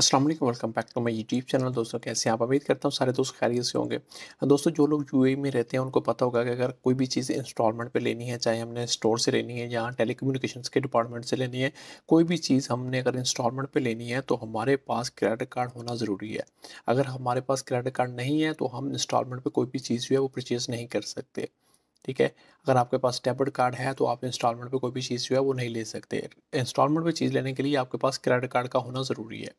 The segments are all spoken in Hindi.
Aslam welcome back to my YouTube channel दोस्तों कैसे आप उम्मीद करता हूँ सारे दोस्त खैरियत से होंगे दोस्तों जो लोग यू में रहते हैं उनको पता होगा कि अगर कोई भी चीज़ इंस्टॉलमेंट पे लेनी है चाहे हमने स्टोर से लेनी है या टेली के डिपार्टमेंट से लेनी है कोई भी चीज़ हमने अगर इंस्टॉलमेंट पर लेनी है तो हमारे पास क्रेडिट कार्ड होना ज़रूरी है अगर हमारे पास क्रेडिट कार्ड नहीं है तो हम इंस्टॉलमेंट पर कोई भी चीज़ जो है वो परचेज़ नहीं कर सकते ठीक है अगर आपके पास डेबिट कार्ड है तो आप इंस्टॉलमेंट पर कोई भी चीज़ जो है वो नहीं ले सकते इंस्टॉलमेंट पर चीज़ लेने के लिए आपके पास क्रेडिट कार्ड का होना ज़रूरी है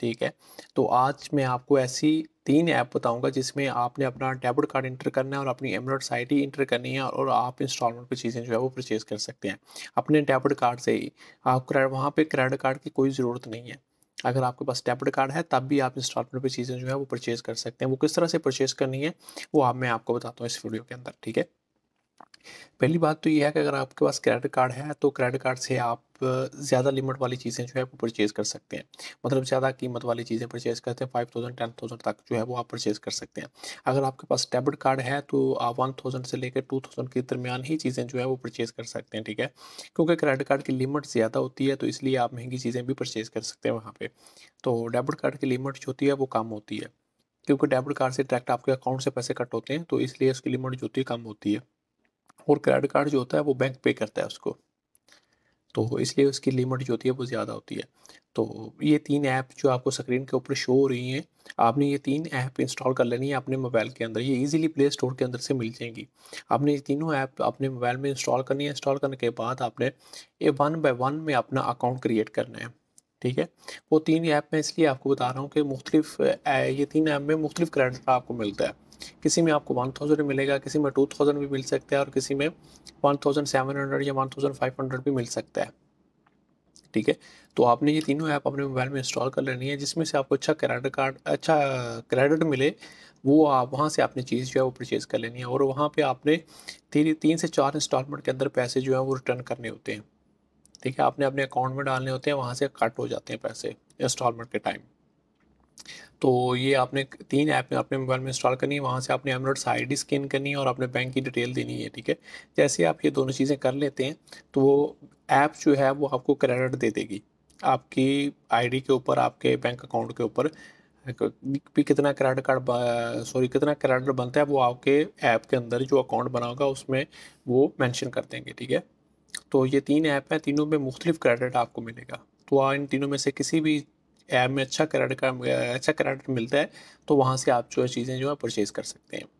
ठीक है तो आज मैं आपको ऐसी तीन ऐप बताऊंगा जिसमें आपने अपना डेबिट कार्ड इंटर करना है और अपनी एमरोड साइट ही इंटर करनी है और आप इंस्टॉलमेंट पर चीज़ें जो है वो परचेज़ कर सकते हैं अपने डेबिट कार्ड से ही आप क्रेडिट वहाँ पर क्रेडिट कार्ड की कोई ज़रूरत नहीं है अगर आपके पास डेबिट कार्ड है तब भी आप इंस्टॉलमेंट पर चीज़ें जो है वो परचेज़ कर सकते हैं वो किस तरह से परचेज़ करनी है वो आप मैं आपको बताता हूँ इस वीडियो के अंदर ठीक है पहली बात तो ये है कि अगर आपके पास क्रेडिट कार्ड है तो क्रेडिट कार्ड से आप ज़्यादा लिमिट वाली चीज़ें जो है वो परचेज़ कर सकते हैं मतलब ज़्यादा कीमत वाली चीज़ें परचेज़ करते हैं फाइव थाउजेंड टेन थाउजेंड तक जो है वो आप परचेज़ कर सकते हैं अगर आपके पास डेबिट कार्ड है तो आप वन थाउजेंड से लेकर टू थाउजेंड के दरमियान ही चीज़ें जो है वो परचेज़ कर सकते हैं ठीक है क्योंकि क्रेडिट कार्ड की लिमिट ज़्यादा होती है तो इसलिए आप महंगी चीज़ें भी परचेज़ कर सकते हैं वहाँ पर तो डेबिट कार्ड की लिमिट जो होती है वो कम होती है क्योंकि डेबिट कार्ड से डायरेक्ट आपके अकाउंट से पैसे कट होते हैं तो इसलिए उसकी लिमिट जो होती है कम होती है और क्रेडिट कार्ड जो होता है वो बैंक पे करता है उसको तो इसलिए उसकी लिमिट जो होती है वो ज़्यादा होती है तो ये तीन ऐप जो आपको स्क्रीन के ऊपर शो हो रही हैं आपने ये तीन ऐप इंस्टॉल कर लेनी है अपने मोबाइल के अंदर ये इजीली प्ले स्टोर के अंदर से मिल जाएंगी आपने ये तीनों ऐप अपने मोबाइल में इंस्टॉल करनी है इंस्टॉल करने के बाद आपने ये वन बाय वन में अपना अकाउंट क्रिएट करना है ठीक है वो तीन ऐप में इसलिए आपको बता रहा हूँ कि मुख्तलिफ ये तीन ऐप में मुख्तलिफ क्रेडिट आपको मिलता है किसी में आपको वन थाउजेंड मिलेगा किसी में टू थाउजेंड भी मिल सकता है और किसी में वन थाउजेंड सेवन हंड्रेड या वन थाउजेंड फाइव हंड्रेड भी मिल सकता है ठीक है तो आपने ये तीनों ऐप अपने मोबाइल में इंस्टॉल कर लेनी है जिसमें से आपको अच्छा क्रेडिट कार्ड अच्छा क्रेडिट मिले वो आप वहाँ से आपने चीज़ जो है वो परचेज़ कर लेनी है और वहाँ पर आपने तीन तीन से चार इंस्टॉलमेंट के अंदर पैसे जो है वो रिटर्न करने होते हैं ठीक है आपने अपने अकाउंट में डालने होते हैं वहाँ से कट हो जाते हैं पैसे इंस्टॉलमेंट के टाइम तो ये आपने तीन ऐप आप में अपने मोबाइल में इंस्टॉल करनी है वहाँ से आपने एमरोड्स आई स्कैन करनी है और अपने बैंक की डिटेल देनी है ठीक है जैसे आप ये दोनों चीज़ें कर लेते हैं तो वो ऐप जो है वो आपको क्रेडिट दे देगी आपकी आईडी के ऊपर आपके बैंक अकाउंट के ऊपर भी कितना क्रेडिट कार्ड सॉरी कितना क्रेडिट बनता है वो आपके ऐप के अंदर जो अकाउंट बना होगा उसमें वो मेंशन कर देंगे ठीक है तो ये तीन ऐप हैं तीनों में मुख्तलिफ क्रेडिट आपको मिलेगा तो इन तीनों में से किसी भी ऐप में अच्छा क्रेडिट कार्ड अच्छा क्रेडिट मिलता है तो वहाँ से आप जो है चीज़ें जो है परचेज़ कर सकते हैं